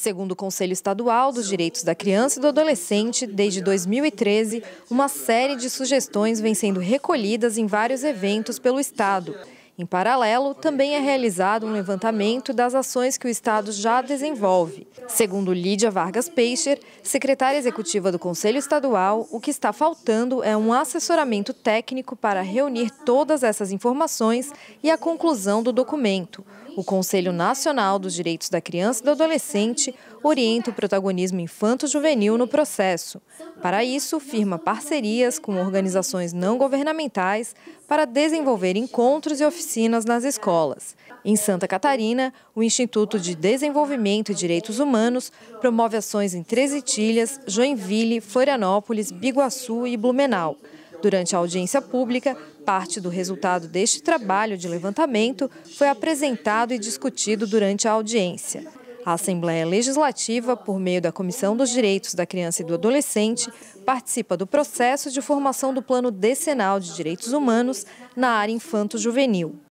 Segundo o Conselho Estadual dos Direitos da Criança e do Adolescente, desde 2013, uma série de sugestões vem sendo recolhidas em vários eventos pelo Estado. Em paralelo, também é realizado um levantamento das ações que o Estado já desenvolve. Segundo Lídia Vargas Peixer, secretária executiva do Conselho Estadual, o que está faltando é um assessoramento técnico para reunir todas essas informações e a conclusão do documento, o Conselho Nacional dos Direitos da Criança e do Adolescente orienta o protagonismo infanto-juvenil no processo. Para isso, firma parcerias com organizações não governamentais para desenvolver encontros e oficinas nas escolas. Em Santa Catarina, o Instituto de Desenvolvimento e Direitos Humanos promove ações em Treze Itilhas, Joinville, Florianópolis, Biguaçu e Blumenau. Durante a audiência pública, parte do resultado deste trabalho de levantamento foi apresentado e discutido durante a audiência. A Assembleia Legislativa, por meio da Comissão dos Direitos da Criança e do Adolescente, participa do processo de formação do Plano Decenal de Direitos Humanos na área infanto-juvenil.